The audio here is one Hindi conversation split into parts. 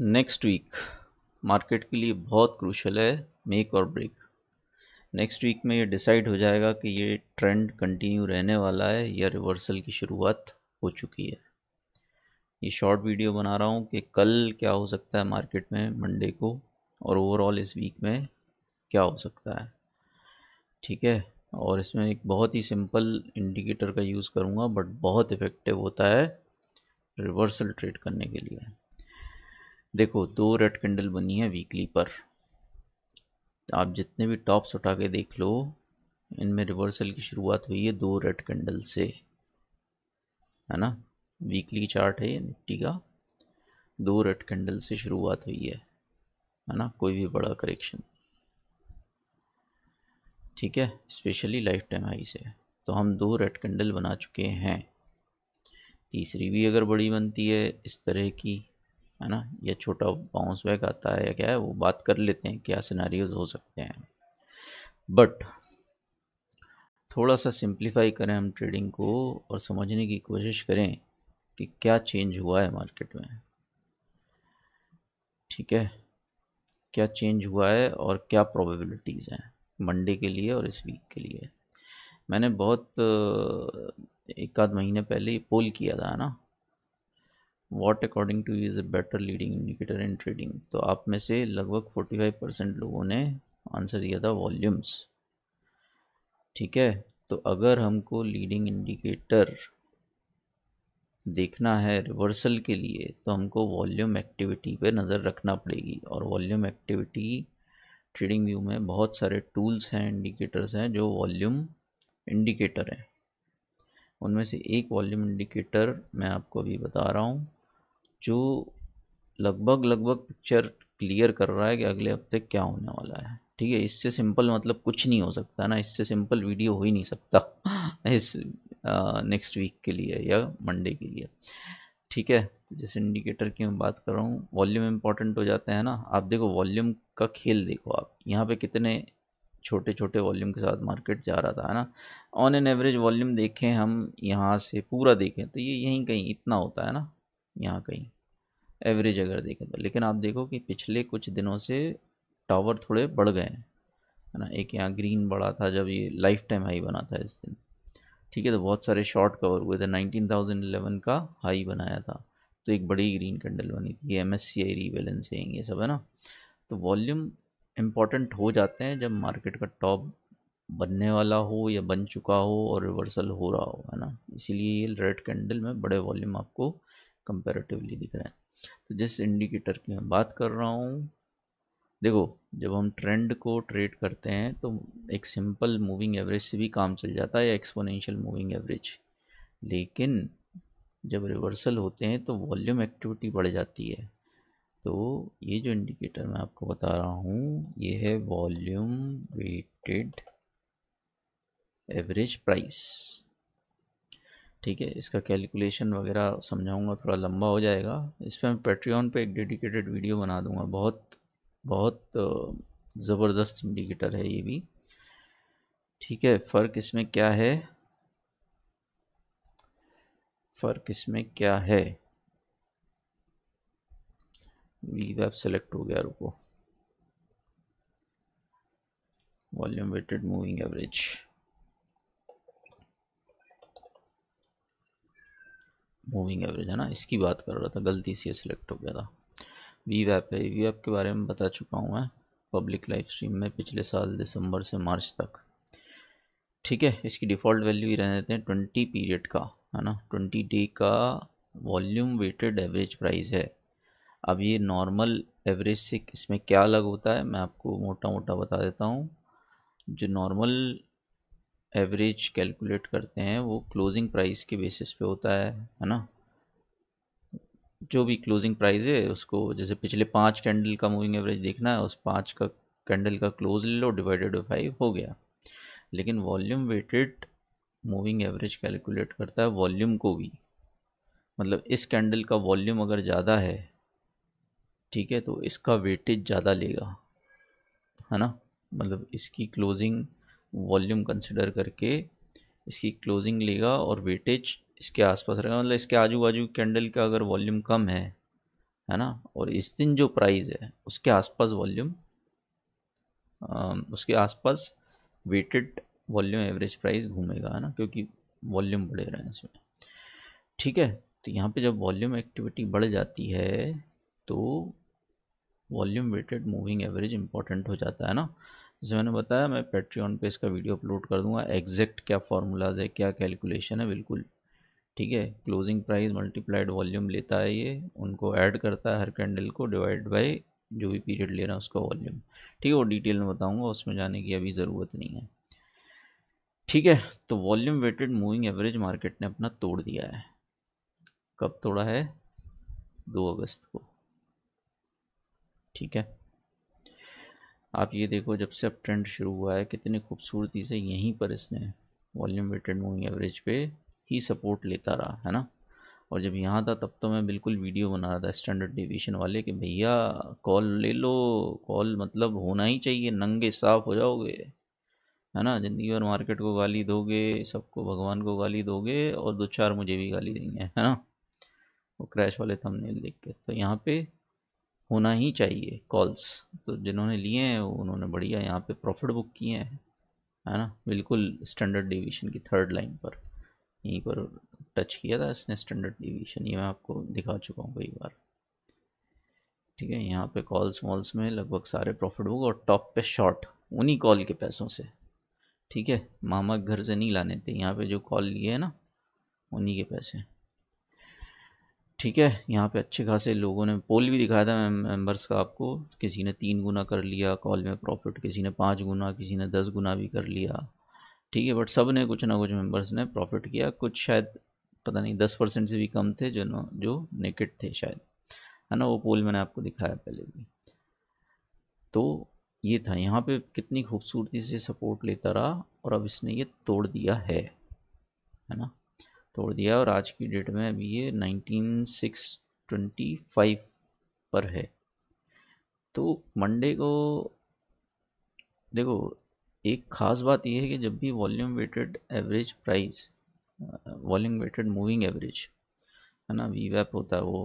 नेक्स्ट वीक मार्केट के लिए बहुत क्रूशल है मेक और ब्रेक नेक्स्ट वीक में ये डिसाइड हो जाएगा कि ये ट्रेंड कंटिन्यू रहने वाला है या रिवर्सल की शुरुआत हो चुकी है ये शॉर्ट वीडियो बना रहा हूँ कि कल क्या हो सकता है मार्केट में मंडे को और ओवरऑल इस वीक में क्या हो सकता है ठीक है और इसमें एक बहुत ही सिंपल इंडिकेटर का यूज़ करूँगा बट बहुत इफ़ेक्टिव होता है रिवर्सल ट्रेड करने के लिए देखो दो रेड कैंडल बनी है वीकली पर आप जितने भी टॉप्स उठा के देख लो इनमें रिवर्सल की शुरुआत हुई है दो रेड कैंडल से है ना वीकली चार्ट है निफ्टी का दो रेड कैंडल से शुरुआत हुई है है ना कोई भी बड़ा करेक्शन ठीक है स्पेशली लाइफ टाइम हाई से तो हम दो रेड कैंडल बना चुके हैं तीसरी भी अगर बड़ी बनती है इस तरह की है ना या छोटा बाउंस बैक आता है या क्या है वो बात कर लेते हैं क्या सिनारी हो सकते हैं बट थोड़ा सा सिंप्लीफाई करें हम ट्रेडिंग को और समझने की कोशिश करें कि क्या चेंज हुआ है मार्केट में ठीक है क्या चेंज हुआ है और क्या प्रोबेबिलिटीज़ हैं मंडे के लिए और इस वीक के लिए मैंने बहुत एक आध महीने पहले पोल किया था ना what according to is a better leading indicator in trading तो आप में से लगभग फोर्टी फाइव परसेंट लोगों ने आंसर दिया था वॉल्यूम्स ठीक है तो अगर हमको लीडिंग इंडिकेटर देखना है रिवर्सल के लिए तो हमको वॉल्यूम एक्टिविटी पे नज़र रखना पड़ेगी और वॉल्यूम एक्टिविटी ट्रेडिंग व्यू में बहुत सारे टूल्स हैं इंडिकेटर्स हैं जो वॉल्यूम इंडिकेटर हैं उनमें से एक वॉल्यूम इंडिकेटर मैं आपको अभी बता रहा हूँ जो लगभग लगभग पिक्चर क्लियर कर रहा है कि अगले हफ्ते क्या होने वाला है ठीक है इससे सिंपल मतलब कुछ नहीं हो सकता ना इससे सिंपल वीडियो हो ही नहीं सकता इस नेक्स्ट वीक के लिए या मंडे के लिए ठीक है तो जैसे इंडिकेटर की मैं बात कर रहा हूँ वॉल्यूम इंपॉर्टेंट हो जाते हैं ना आप देखो वॉल्यूम का खेल देखो आप यहाँ पे कितने छोटे छोटे वॉल्यूम के साथ मार्केट जा रहा था है ना ऑन एन एवरेज वॉल्यूम देखें हम यहाँ से पूरा देखें तो ये यहीं कहीं इतना होता है ना यहाँ कहीं एवरेज अगर देखें तो लेकिन आप देखो कि पिछले कुछ दिनों से टावर थोड़े बढ़ गए हैं है ना एक यहाँ ग्रीन बड़ा था जब ये लाइफ टाइम हाई बना था इस दिन ठीक है तो बहुत सारे शॉर्ट कवर हुए थे एलेवन का हाई बनाया था तो एक बड़ी ग्रीन कैंडल बनी थी M S C I rebalancing ये सब है ना तो वॉल्यूम इम्पॉर्टेंट हो जाते हैं जब मार्केट का टॉप बनने वाला हो या बन चुका हो और रिवर्सल हो रहा हो है ना इसीलिए ये रेड कैंडल में बड़े वॉल्यूम आपको कंपेरेटिवली दिख रहे हैं तो जिस इंडिकेटर की मैं बात कर रहा हूँ देखो जब हम ट्रेंड को ट्रेड करते हैं तो एक सिंपल मूविंग एवरेज से भी काम चल जाता है या एक्सपोनेंशियल मूविंग एवरेज लेकिन जब रिवर्सल होते हैं तो वॉल्यूम एक्टिविटी बढ़ जाती है तो ये जो इंडिकेटर मैं आपको बता रहा हूँ ये है वॉल्यूम वेटेड एवरेज प्राइस ठीक है इसका कैलकुलेशन वगैरह समझाऊंगा थोड़ा लंबा हो जाएगा इस पर मैं पेट्रियन पे एक डेडिकेटेड वीडियो बना दूंगा बहुत बहुत ज़बरदस्त इंडिकेटर है ये भी ठीक है फ़र्क इसमें क्या है फ़र्क इसमें क्या है वी वेब सेलेक्ट हो गया रुको volume weighted moving average moving average है ना इसकी बात कर रहा था गलती से सिलेक्ट हो गया था वी वैप है वी वैप के बारे में बता चुका हूँ मैं पब्लिक लाइव स्ट्रीम में पिछले साल दिसंबर से मार्च तक ठीक है इसकी डिफ़ॉल्ट वैल्यू ही रहने देते हैं ट्वेंटी पीरियड का है ना ट्वेंटी डे का वॉल्यूम वेटेड एवरेज प्राइस है अब ये नॉर्मल एवरेज से इसमें क्या अलग होता है मैं आपको मोटा मोटा बता देता हूँ जो नॉर्मल एवरेज कैलकुलेट करते हैं वो क्लोजिंग प्राइस के बेसिस पे होता है है ना जो भी क्लोजिंग प्राइस है उसको जैसे पिछले पाँच कैंडल का मूविंग एवरेज देखना है उस पाँच का कैंडल का क्लोज ले लो डिवाइडेड बाई फाइव हो गया लेकिन volume weighted moving average calculate करता है वॉल्यूम को भी मतलब इस कैंडल का वॉल्यूम अगर ज़्यादा है ठीक है तो इसका वेटेज ज़्यादा लेगा है ना मतलब इसकी क्लोजिंग वॉल्यूम कंसिडर करके इसकी क्लोजिंग लेगा और वेटेज इसके आसपास रहेगा मतलब इसके आजू बाजू कैंडल का अगर वॉल्यूम कम है है ना और इस दिन जो प्राइस है उसके आसपास वॉल्यूम उसके आसपास वेटेड वॉल्यूम एवरेज प्राइस घूमेगा है ना क्योंकि वॉल्यूम बढ़े रहे हैं इसमें ठीक है तो यहाँ पे जब वॉल्यूम एक्टिविटी बढ़ जाती है तो volume weighted moving average important हो जाता है ना जैसे मैंने बताया मैं ऑन पे इसका वीडियो अपलोड कर दूंगा एग्जैक्ट क्या फार्मूलाज है क्या कैलकुलेशन है बिल्कुल ठीक है क्लोजिंग प्राइस मल्टीप्लाइड वॉल्यूम लेता है ये उनको ऐड करता है हर कैंडल को डिवाइड बाई जो भी पीरियड ले रहा है उसका वॉल्यूम ठीक है वो डिटेल में बताऊँगा उसमें जाने की अभी ज़रूरत नहीं है ठीक है तो volume weighted moving average market ने अपना तोड़ दिया है कब तोड़ा है दो अगस्त को ठीक है आप ये देखो जब से अब ट्रेंड शुरू हुआ है कितनी खूबसूरती से यहीं पर इसने वॉल्यूम वेटेड मूविंग एवरेज पे ही सपोर्ट लेता रहा है ना और जब यहाँ था तब तो मैं बिल्कुल वीडियो बना रहा था स्टैंडर्ड डिविशन वाले कि भैया कॉल ले लो कॉल मतलब होना ही चाहिए नंगे साफ हो जाओगे है ना ज़िंदगी भर मार्केट को गाली दोगे सबको भगवान को गाली दोगे और दो चार मुझे भी गाली देंगे है ना वो क्रैश वाले थंबनेल देख के तो यहाँ पे होना ही चाहिए कॉल्स तो जिन्होंने लिए हैं उन्होंने बढ़िया यहाँ पे प्रॉफिट बुक किए हैं है ना बिल्कुल स्टैंडर्ड डिवीजन की थर्ड लाइन पर यहीं पर टच किया था इसने स्टैंडर्ड डिवीजन ये मैं आपको दिखा चुका हूँ कई बार ठीक है यहाँ पे कॉल्स वॉल्स में लगभग सारे प्रॉफिट बुक और टॉप पे शॉर्ट उन्हीं कॉल के पैसों से ठीक है मामा घर से नहीं लाने थे यहाँ पे जो कॉल लिए है ना उन्हीं के पैसे ठीक है यहाँ पे अच्छे खासे लोगों ने पोल भी दिखाया था मेंबर्स का आपको किसी ने तीन गुना कर लिया कॉल में प्रॉफिट किसी ने पाँच गुना किसी ने दस गुना भी कर लिया ठीक है बट सब ने कुछ ना कुछ मेंबर्स ने प्रॉफिट किया कुछ शायद पता नहीं दस परसेंट से भी कम थे जो न, जो नेकेट थे शायद है ना वो पोल मैंने आपको दिखाया पहले भी तो ये था यहाँ पर कितनी खूबसूरती से सपोर्ट लेता रहा और अब इसने ये तोड़ दिया है है ना तोड़ दिया और आज की डेट में अभी ये नाइनटीन सिक्स ट्वेंटी फाइव पर है तो मंडे को देखो एक ख़ास बात यह है कि जब भी volume weighted average price volume weighted moving average है ना वी वैप होता है वो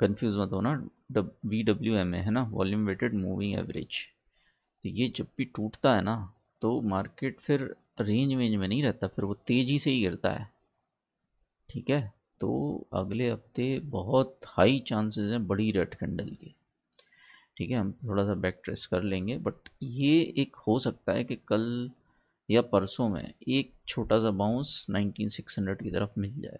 कंफ्यूज मत हो ना वी डब्ल्यू एम ए है ना वॉल्यूम वेटेड मूविंग एवरेज तो ये जब भी टूटता है ना तो मार्केट फिर रेंज वेंज में नहीं रहता फिर वो तेज़ी से ही गिरता है ठीक है तो अगले हफ्ते बहुत हाई चांसेस हैं बड़ी रेड कैंडल के ठीक है हम थोड़ा सा बैक ट्रेस कर लेंगे बट ये एक हो सकता है कि कल या परसों में एक छोटा सा बाउंस 19600 की तरफ मिल जाए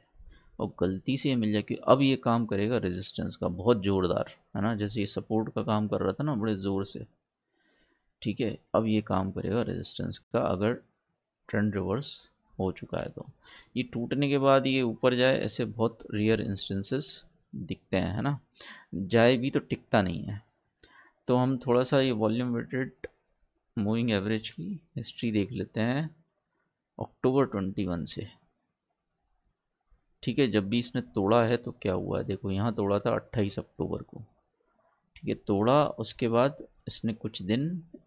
और गलती से मिल जाए कि अब ये काम करेगा रेजिस्टेंस का बहुत ज़ोरदार है ना जैसे ये सपोर्ट का काम कर रहा था ना बड़े ज़ोर से ठीक है अब ये काम करेगा रेजिस्टेंस का अगर ट्रेंड रिवर्स हो चुका है तो ये टूटने के बाद ये ऊपर जाए ऐसे बहुत रेयर इंस्टेंसेस दिखते हैं है ना जाए भी तो टिकता नहीं है तो हम थोड़ा सा ये वॉल्यूम वेटेड मूविंग एवरेज की हिस्ट्री देख लेते हैं अक्टूबर ट्वेंटी वन से ठीक है जब भी इसने तोड़ा है तो क्या हुआ है देखो यहाँ तोड़ा था अट्ठाईस अक्टूबर को ठीक है तोड़ा उसके बाद इसने कुछ दिन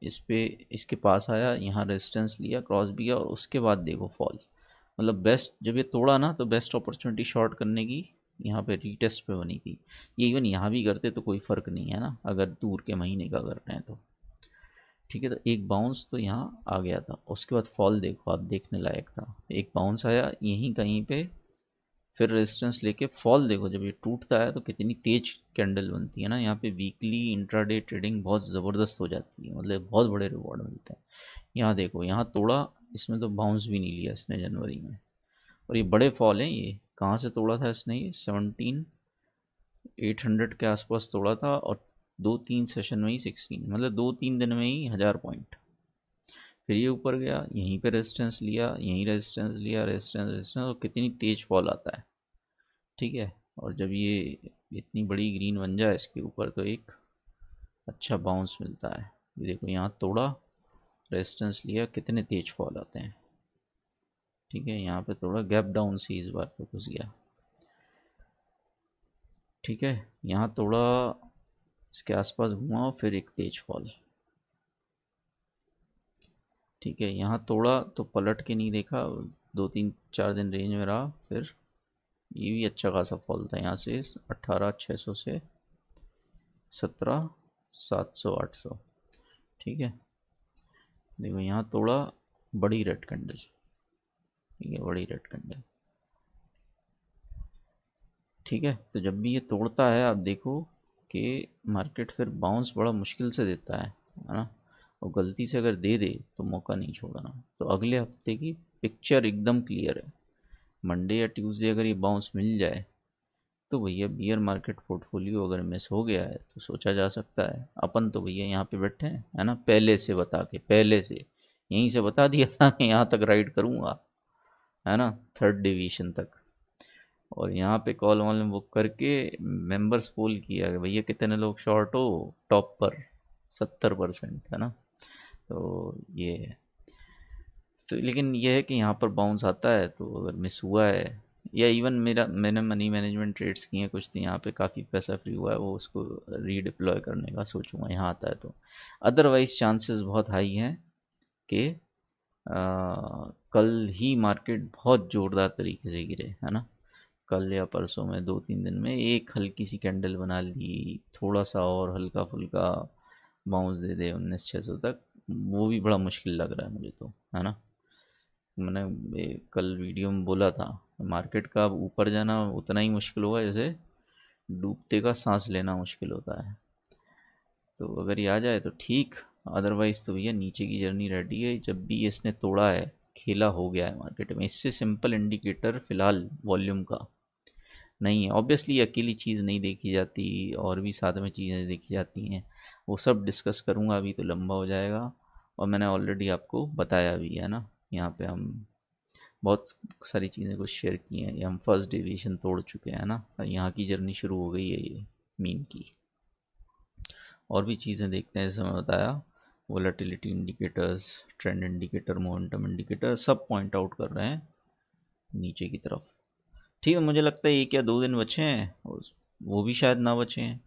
इस पर इसके पास आया यहाँ रेजिस्टेंस लिया क्रॉस भी किया और उसके बाद देखो फॉल मतलब बेस्ट जब ये तोड़ा ना तो बेस्ट अपॉर्चुनिटी शॉर्ट करने की यहाँ पे रीटेस्ट पे बनी थी ये इवन यहाँ भी करते तो कोई फ़र्क नहीं है ना अगर दूर के महीने का कर रहे हैं तो ठीक है तो एक बाउंस तो यहाँ आ गया था उसके बाद फॉल देखो आप देखने लायक था एक बाउंस आया यहीं कहीं पे फिर रेजिस्टेंस लेके फॉल देखो जब ये टूटता है तो कितनी तेज कैंडल बनती है ना यहाँ पे वीकली इंट्राडे ट्रेडिंग बहुत ज़बरदस्त हो जाती है मतलब बहुत बड़े रिवॉर्ड मिलते हैं यहाँ देखो यहाँ तोड़ा इसमें तो बाउंस भी नहीं लिया इसने जनवरी में और ये बड़े फॉल हैं ये कहाँ से तोड़ा था इसने ये सेवनटीन एट हंड्रेड के आसपास तोड़ा था और दो तीन सेशन में ही सिक्सटीन मतलब दो तीन दिन में ही हज़ार पॉइंट फिर ये ऊपर गया यहीं पे रेजिस्टेंस लिया यहीं रेजिस्टेंस लिया रेजिस्टेंस रेजिस्टेंस और कितनी तेज़ फॉल आता है ठीक है और जब ये इतनी बड़ी ग्रीन बन जाए इसके ऊपर तो एक अच्छा बाउंस मिलता है ये देखो यहाँ तोड़ा रेजिस्टेंस लिया कितने तेज फॉल आते हैं ठीक है यहाँ पे थोड़ा गैप डाउन सी इस बार पे घुस गया ठीक है यहाँ थोड़ा इसके आसपास घुमा और फिर एक तेज फॉल ठीक है यहाँ तोड़ा तो पलट के नहीं देखा दो तीन चार दिन रेंज में रहा फिर ये भी अच्छा खासा फॉल था यहाँ से अट्ठारह छः सौ से सत्रह सात सौ आठ सौ ठीक है देखो यहाँ तोड़ा बड़ी रेड कैंडल ठीक है बड़ी रेड कैंडल ठीक है तो जब भी ये तोड़ता है आप देखो कि मार्केट फिर बाउंस बड़ा मुश्किल से देता है है ना और गलती से अगर दे दे तो मौका नहीं छोड़ना तो अगले हफ्ते की पिक्चर एकदम क्लियर है मंडे या ट्यूसडे अगर ये बाउंस मिल जाए तो भैया बियर मार्केट पोर्टफोलियो अगर मिस हो गया है तो सोचा जा सकता है अपन तो भैया यहाँ पे बैठे हैं है ना पहले से बता के पहले से यहीं से बता दिया था कि यहाँ तक राइड करूँगा है ना थर्ड डिवीजन तक और यहाँ पे कॉल वॉल बुक करके मेंबर्स पोल किया भैया कितने लोग शॉर्ट हो टॉप पर सत्तर परसेंट है ना तो ये है तो लेकिन यह है कि यहाँ पर बाउंस आता है तो अगर मिस हुआ है या इवन मेरा मैंने मनी मैनेजमेंट ट्रेड्स किए हैं कुछ तो यहाँ पे काफ़ी पैसा फ्री हुआ है वो उसको रीडिप्लॉय करने का सोचूंगा यहाँ आता है तो अदरवाइज चांसेस बहुत हाई हैं कि कल ही मार्केट बहुत ज़ोरदार तरीके से गिरे है ना कल या परसों में दो तीन दिन में एक हल्की सी कैंडल बना ली थोड़ा सा और हल्का फुल्का बाउंस दे दे उन्नीस छः सौ तक वो भी बड़ा मुश्किल लग रहा है मुझे तो है ना मैंने कल वीडियो में बोला था मार्केट का ऊपर जाना उतना ही मुश्किल होगा जैसे डूबते का सांस लेना मुश्किल होता है तो अगर ये आ जाए तो ठीक अदरवाइज़ तो भैया नीचे की जर्नी रेडी है जब भी इसने तोड़ा है खेला हो गया है मार्केट में इससे सिंपल इंडिकेटर फ़िलहाल वॉल्यूम का नहीं है ऑब्वियसली अकेली चीज़ नहीं देखी जाती और भी साथ में चीज़ें देखी जाती हैं वो सब डिस्कस करूँगा अभी तो लंबा हो जाएगा और मैंने ऑलरेडी आपको बताया भी है ना यहाँ पे हम बहुत सारी चीज़ें को शेयर की हैं ये हम फर्स्ट डिवीजन तोड़ चुके हैं ना यहाँ की जर्नी शुरू हो गई है ये मीन की और भी चीज़ें देखते हैं जैसे मैं बताया volatility indicators trend indicator momentum indicator सब पॉइंट आउट कर रहे हैं नीचे की तरफ ठीक है मुझे लगता है एक या दो दिन बचे हैं और वो भी शायद ना बचे हैं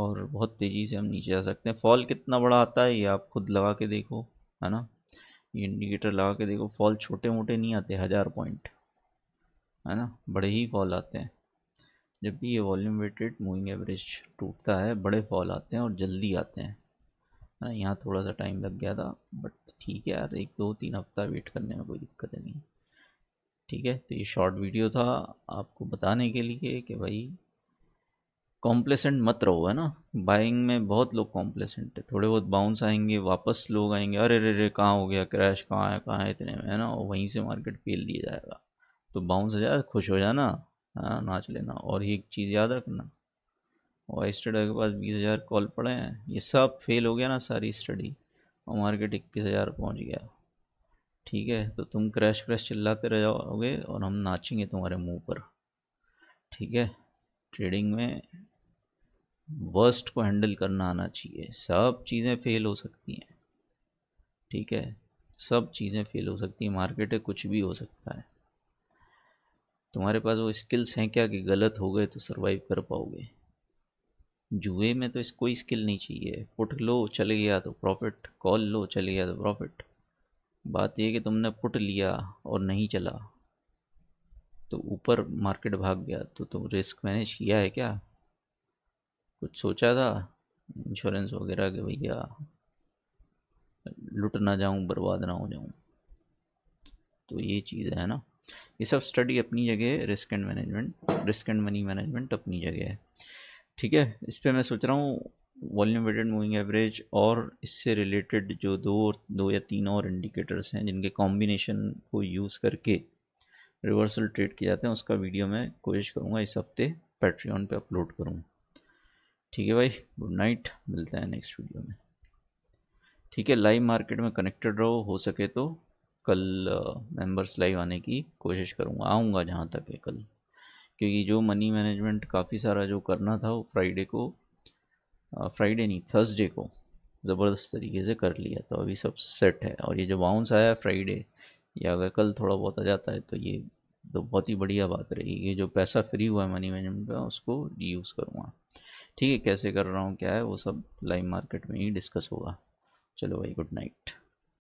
और बहुत तेज़ी से हम नीचे जा सकते हैं फॉल कितना बड़ा आता है ये आप खुद लगा के देखो है ना ये इंडिकेटर लगा के देखो फॉल छोटे मोटे नहीं आते हज़ार पॉइंट है ना बड़े ही फॉल आते हैं जब भी ये वॉल्यूम वेटेड मूविंग एवरेज टूटता है बड़े फॉल आते हैं और जल्दी आते हैं है ना यहाँ थोड़ा सा टाइम लग गया था बट ठीक है यार एक दो तीन हफ्ता वेट करने में कोई दिक्कत नहीं ठीक है तो ये शॉर्ट वीडियो था आपको बताने के लिए कि भाई कॉम्प्लेसेंट मत रहो है ना बाइंग में बहुत लोग कॉम्प्लेसेंट है थोड़े बहुत बाउंस आएंगे वापस लोग आएंगे अरे अरे अरे कहाँ हो गया क्रैश कहाँ है कहाँ है इतने में है ना और वहीं से मार्केट फेल दिया जाएगा तो बाउंस हो जाए खुश हो जाना नाच लेना और ही एक चीज़ याद रखना और स्टडी के पास बीस हज़ार कॉल पड़े हैं ये सब फेल हो गया ना सारी स्टडी और मार्केट इक्कीस हज़ार पहुँच गया ठीक है तो तुम क्रैश क्रैश चिल्लाते रह जाओगे और हम नाचेंगे तुम्हारे मुंह पर ठीक है ट्रेडिंग में वर्स्ट को हैंडल करना आना चाहिए सब चीज़ें फेल हो सकती हैं ठीक है सब चीज़ें फेल हो सकती हैं मार्केट है कुछ भी हो सकता है तुम्हारे पास वो स्किल्स हैं क्या कि गलत हो गए तो सरवाइव कर पाओगे जुए में तो इस कोई स्किल नहीं चाहिए पुट लो चले गया तो प्रॉफिट कॉल लो चले गया तो प्रॉफिट बात यह कि तुमने पुट लिया और नहीं चला तो ऊपर मार्केट भाग गया तो तुम रिस्क मैनेज किया है क्या कुछ सोचा था इंश्योरेंस वगैरह के भैया लुट ना जाऊं बर्बाद ना हो जाऊं तो ये चीज़ है ना ये सब स्टडी अपनी जगह है risk and management risk and money management अपनी जगह है ठीक है इस पर मैं सोच रहा हूँ वॉल्यूम वेटेड मूविंग एवरेज और इससे रिलेटेड जो दो दो या तीन और इंडिकेटर्स हैं जिनके कॉम्बिनेशन को यूज़ करके रिवर्सल ट्रेड किए जाते हैं उसका वीडियो मैं कोशिश करूँगा इस हफ्ते पैट्रियन पे अपलोड करूँगा ठीक है भाई गुड नाइट मिलते हैं नेक्स्ट वीडियो में ठीक है लाइव मार्केट में कनेक्टेड रहो हो सके तो कल मेंबर्स uh, लाइव आने की कोशिश करूँगा आऊँगा जहाँ तक है कल क्योंकि जो मनी मैनेजमेंट काफ़ी सारा जो करना था वो फ्राइडे को फ्राइडे uh, नहीं थर्सडे को ज़बरदस्त तरीके से कर लिया तो अभी सब सेट है और ये जो बाउंस आया फ्राइडे या अगर कल थोड़ा बहुत आ जाता है तो ये तो बहुत ही बढ़िया बात रही ये जो पैसा फ्री हुआ है मनी मैनेजमेंट का उसको यूज़ करूँगा ठीक है कैसे कर रहा हूँ क्या है वो सब लाइव मार्केट में ही डिस्कस होगा चलो भाई गुड नाइट